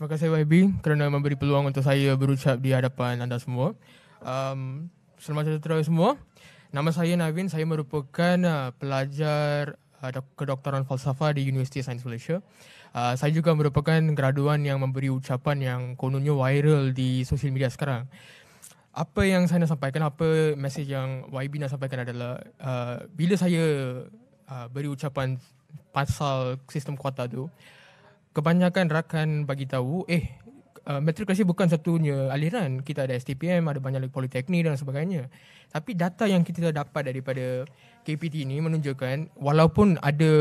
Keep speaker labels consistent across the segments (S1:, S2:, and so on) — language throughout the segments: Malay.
S1: Terima kasih YB kerana memberi peluang untuk saya berucap di hadapan anda semua. Um, selamat sejahtera semua. Nama saya Navin, saya merupakan uh, pelajar uh, kedoktoran falsafah di Universiti Sains Malaysia. Uh, saya juga merupakan graduan yang memberi ucapan yang kononnya viral di sosial media sekarang. Apa yang saya nak sampaikan, apa mesej yang YB nak sampaikan adalah uh, bila saya uh, beri ucapan pasal sistem kuota itu, kebanyakan rakan bagi tahu eh Uh, matrikulasi bukan satunya aliran. Kita ada STPM, ada banyak lagi politeknik dan sebagainya. Tapi data yang kita dapat daripada KPT ini menunjukkan walaupun ada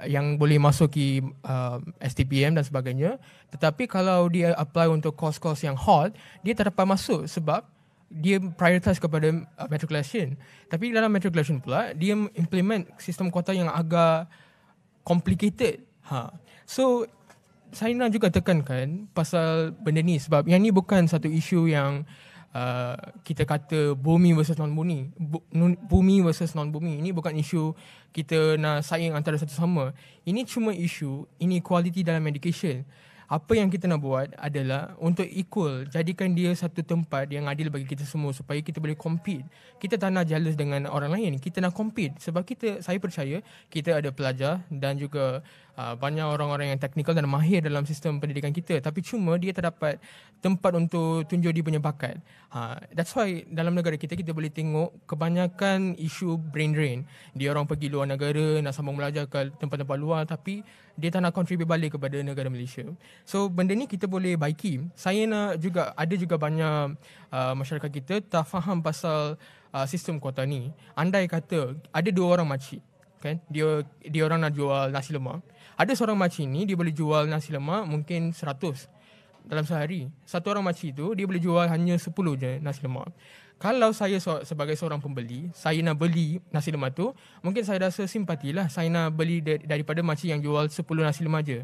S1: uh, yang boleh masuki uh, STPM dan sebagainya, tetapi kalau dia apply untuk course-course yang hot, dia tak dapat masuk sebab dia prioritize kepada uh, matriculation. Tapi dalam matriculation pula, dia implement sistem kuota yang agak complicated. Ha. So saya nak juga tekankan pasal benda ni sebab yang ni bukan satu isu yang uh, kita kata bumi versus non bumi. Bumi versus non bumi. Ini bukan isu kita nak saing antara satu sama. Ini cuma isu inequality dalam education. Apa yang kita nak buat adalah untuk equal, jadikan dia satu tempat yang adil bagi kita semua supaya kita boleh compete. Kita tak nak jealous dengan orang lain, kita nak compete. Sebab kita, saya percaya kita ada pelajar dan juga uh, banyak orang-orang yang teknikal dan mahir dalam sistem pendidikan kita tapi cuma dia tak dapat tempat untuk tunjuk dia punya bakat. Uh, that's why dalam negara kita kita boleh tengok kebanyakan isu brain drain. Dia orang pergi luar negara nak sambung belajar ke tempat-tempat luar tapi dia tak nak contribute balik kepada negara Malaysia. So benda ni kita boleh baiki. Saya nak juga ada juga banyak uh, masyarakat kita tak faham pasal uh, sistem kuota ni. Andai kata ada dua orang makcik kan dia dia orang nak jual nasi lemak ada seorang makcik ni dia boleh jual nasi lemak mungkin 100 dalam sehari satu orang makcik tu dia boleh jual hanya 10 je nasi lemak kalau saya sebagai seorang pembeli saya nak beli nasi lemak tu mungkin saya rasa simpatilah saya nak beli daripada makcik yang jual 10 nasi lemak je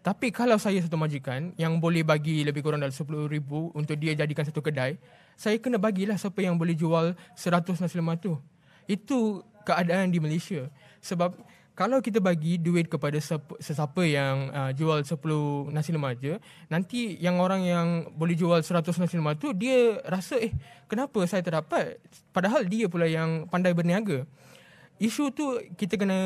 S1: tapi kalau saya satu majikan yang boleh bagi lebih kurang dalam 10 ribu untuk dia jadikan satu kedai, saya kena bagilah siapa yang boleh jual 100 nasi lemak tu. Itu keadaan di Malaysia sebab kalau kita bagi duit kepada sesiapa yang uh, jual 10 nasi lemak je nanti yang orang yang boleh jual 100 nasi lemak tu dia rasa eh kenapa saya tak dapat padahal dia pula yang pandai berniaga isu tu kita kena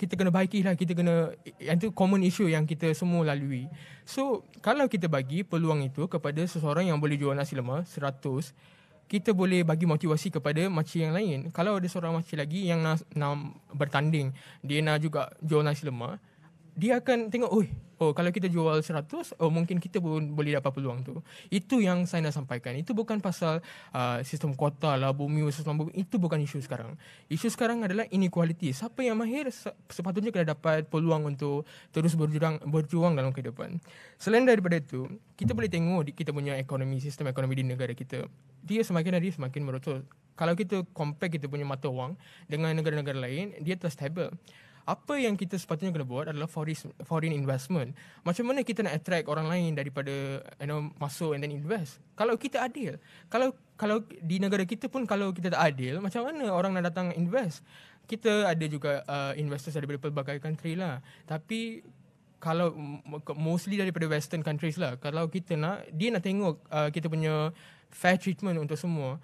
S1: kita kena baikilah kita kena yang tu common issue yang kita semua lalui so kalau kita bagi peluang itu kepada seseorang yang boleh jual nasi lemak kita boleh bagi motivasi kepada makcik yang lain. Kalau ada seorang makcik lagi yang nak, nak bertanding, dia nak juga jual nasi lemak, dia akan tengok oi oh kalau kita jual 100 oh mungkin kita pun boleh dapat peluang tu itu yang saya nak sampaikan itu bukan pasal uh, sistem kota, lah bumi versus bumi itu bukan isu sekarang isu sekarang adalah inequality siapa yang mahir sepatutnya kena dapat peluang untuk terus berjuang berjuang dalam kehidupan selain daripada itu kita boleh tengok kita punya ekonomi sistem ekonomi di negara kita dia semakin hari semakin merosot kalau kita compare kita punya mata wang dengan negara-negara lain dia telah stable apa yang kita sepatutnya kena buat adalah foreign foreign investment. Macam mana kita nak attract orang lain daripada you know masuk and then invest? Kalau kita adil, kalau kalau di negara kita pun kalau kita tak adil, macam mana orang nak datang invest? Kita ada juga uh, investors daripada pelbagai country lah. Tapi kalau mostly daripada western countries lah. Kalau kita nak dia nak tengok uh, kita punya fair treatment untuk semua.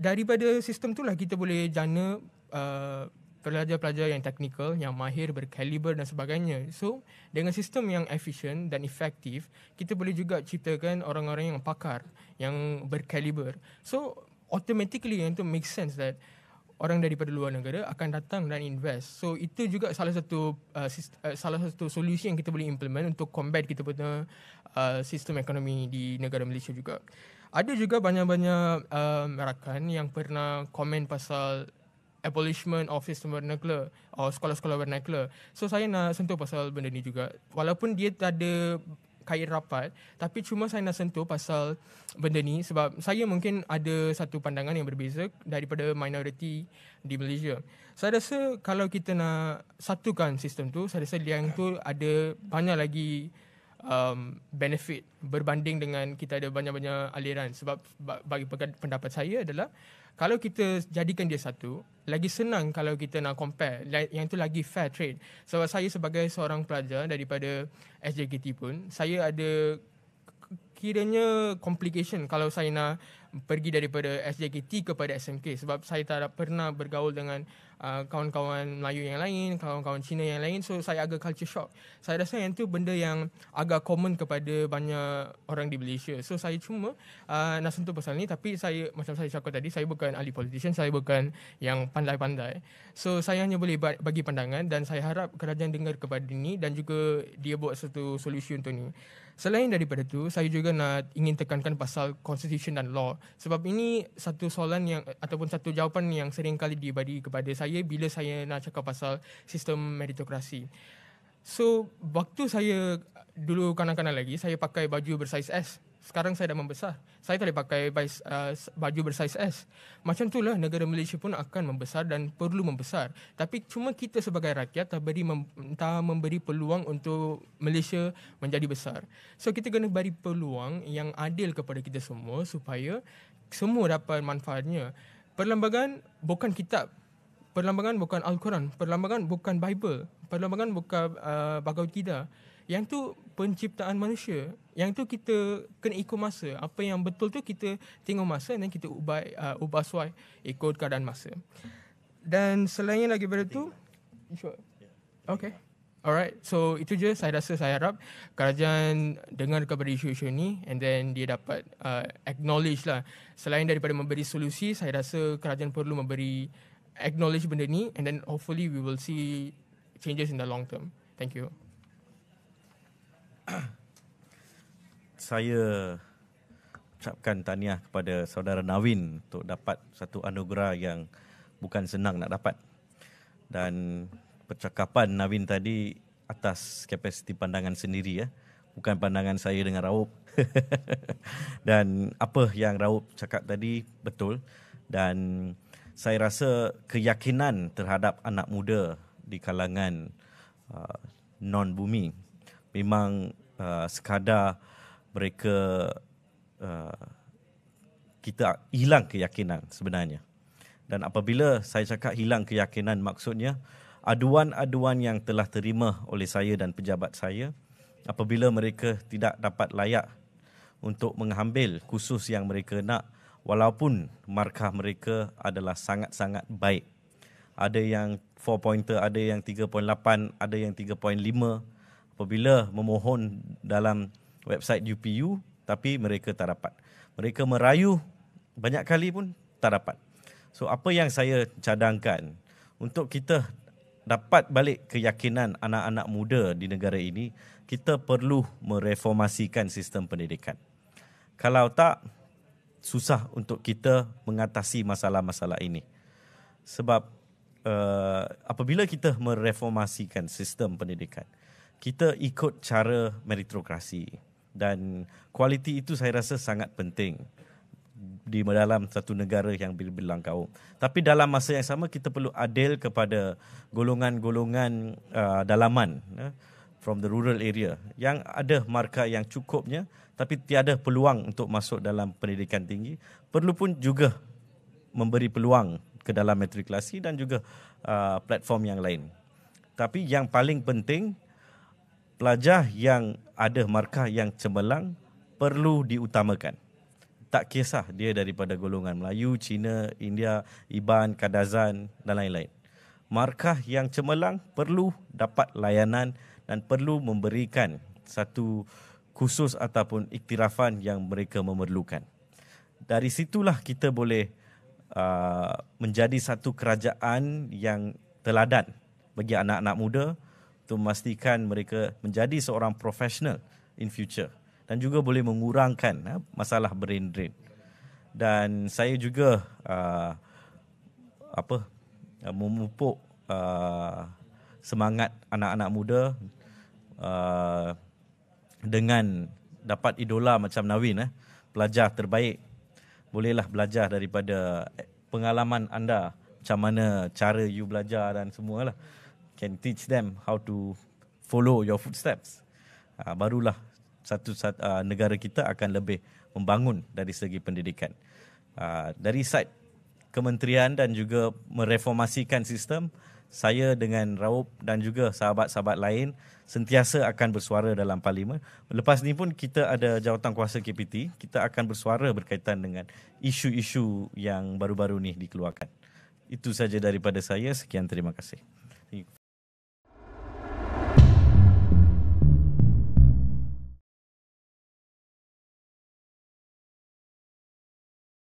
S1: Daripada sistem tu lah kita boleh jana uh, pelajar-pelajar yang teknikal, yang mahir, berkaliber dan sebagainya. So, dengan sistem yang efisien dan efektif, kita boleh juga ciptakan orang-orang yang pakar, yang berkaliber. So, automatically yang itu make sense that orang daripada luar negara akan datang dan invest. So itu juga salah satu uh, sistem, uh, salah satu solusi yang kita boleh implement untuk combat kita punya uh, sistem ekonomi di negara Malaysia juga. Ada juga banyak-banyak uh, rakan yang pernah komen pasal abolishment of sistem vernacular or sekolah-sekolah vernacular. So saya nak sentuh pasal benda ni juga. Walaupun dia tak ada kait rapat, tapi cuma saya nak sentuh pasal benda ni sebab saya mungkin ada satu pandangan yang berbeza daripada minoriti di Malaysia. Saya rasa kalau kita nak satukan sistem tu, saya rasa yang tu ada banyak lagi um, benefit berbanding dengan kita ada banyak-banyak aliran. Sebab bagi pendapat saya adalah kalau kita jadikan dia satu, lagi senang kalau kita nak compare. Yang itu lagi fair trade. Sebab saya sebagai seorang pelajar daripada SJKT pun, saya ada kiranya complication kalau saya nak pergi daripada SJKT kepada SMK sebab saya tak pernah bergaul dengan uh, kawan-kawan Melayu yang lain, kawan-kawan Cina yang lain so saya agak culture shock. Saya rasa yang tu benda yang agak common kepada banyak orang di Malaysia. So saya cuma uh, nak sentuh pasal ni tapi saya macam saya cakap tadi saya bukan ahli politician, saya bukan yang pandai-pandai. So saya hanya boleh bagi pandangan dan saya harap kerajaan dengar kepada ini dan juga dia buat satu solution untuk ni. Selain daripada tu saya juga juga nak ingin tekankan pasal constitution dan law. Sebab ini satu soalan yang ataupun satu jawapan yang sering kali diberi kepada saya bila saya nak cakap pasal sistem meritokrasi. So, waktu saya dulu kanak-kanak lagi, saya pakai baju bersaiz S sekarang saya dah membesar. Saya tak boleh pakai uh, baju bersaiz S. Macam itulah negara Malaysia pun akan membesar dan perlu membesar. Tapi cuma kita sebagai rakyat tak beri tak memberi peluang untuk Malaysia menjadi besar. So kita kena beri peluang yang adil kepada kita semua supaya semua dapat manfaatnya. Perlembagaan bukan kitab. Perlembagaan bukan Al-Quran. Perlembagaan bukan Bible. Perlembagaan bukan uh, Bhagavad Gita. Yang tu penciptaan manusia. Yang tu kita kena ikut masa. Apa yang betul tu kita tengok masa dan kita ubah uh, ubah suai ikut keadaan masa. Dan selain lagi daripada tu, sure. Okay. Alright, so itu je saya rasa saya harap kerajaan dengar kepada isu-isu ni and then dia dapat uh, acknowledge lah. Selain daripada memberi solusi, saya rasa kerajaan perlu memberi acknowledge benda ni and then hopefully we will see changes in the long term. Thank you.
S2: saya ucapkan tahniah kepada saudara Nawin untuk dapat satu anugerah yang bukan senang nak dapat. Dan percakapan Nawin tadi atas kapasiti pandangan sendiri ya, bukan pandangan saya dengan Raup. Dan apa yang Raup cakap tadi betul. Dan saya rasa keyakinan terhadap anak muda di kalangan uh, non-bumi memang uh, sekadar mereka uh, kita hilang keyakinan sebenarnya. Dan apabila saya cakap hilang keyakinan maksudnya aduan-aduan yang telah terima oleh saya dan pejabat saya apabila mereka tidak dapat layak untuk mengambil khusus yang mereka nak walaupun markah mereka adalah sangat-sangat baik. Ada yang 4 pointer, ada yang 3.8, ada yang apabila memohon dalam website UPU tapi mereka tak dapat. Mereka merayu banyak kali pun tak dapat. So apa yang saya cadangkan untuk kita dapat balik keyakinan anak-anak muda di negara ini, kita perlu mereformasikan sistem pendidikan. Kalau tak susah untuk kita mengatasi masalah-masalah ini. Sebab uh, apabila kita mereformasikan sistem pendidikan, kita ikut cara meritokrasi dan kualiti itu saya rasa sangat penting di dalam satu negara yang berbilang kaum. Tapi dalam masa yang sama kita perlu adil kepada golongan-golongan uh, dalaman uh, from the rural area yang ada markah yang cukupnya tapi tiada peluang untuk masuk dalam pendidikan tinggi. Perlu pun juga memberi peluang ke dalam matrikulasi dan juga uh, platform yang lain. Tapi yang paling penting pelajar yang ada markah yang cemerlang perlu diutamakan. Tak kisah dia daripada golongan Melayu, Cina, India, Iban, Kadazan dan lain-lain. Markah yang cemerlang perlu dapat layanan dan perlu memberikan satu khusus ataupun iktirafan yang mereka memerlukan. Dari situlah kita boleh uh, menjadi satu kerajaan yang teladan bagi anak-anak muda, untuk memastikan mereka menjadi seorang profesional in future dan juga boleh mengurangkan ha, masalah brain drain. Dan saya juga uh, apa ah, memupuk uh, semangat anak-anak muda uh, dengan dapat idola macam Nawin eh pelajar terbaik bolehlah belajar daripada pengalaman anda macam mana cara you belajar dan semualah. lah can teach them how to follow your footsteps uh, barulah satu uh, negara kita akan lebih membangun dari segi pendidikan uh, dari side kementerian dan juga mereformasikan sistem saya dengan Raup dan juga sahabat-sahabat lain sentiasa akan bersuara dalam parlimen. Lepas ni pun kita ada jawatan kuasa KPT, kita akan bersuara berkaitan dengan isu-isu yang baru-baru ni dikeluarkan. Itu saja daripada saya. Sekian terima kasih.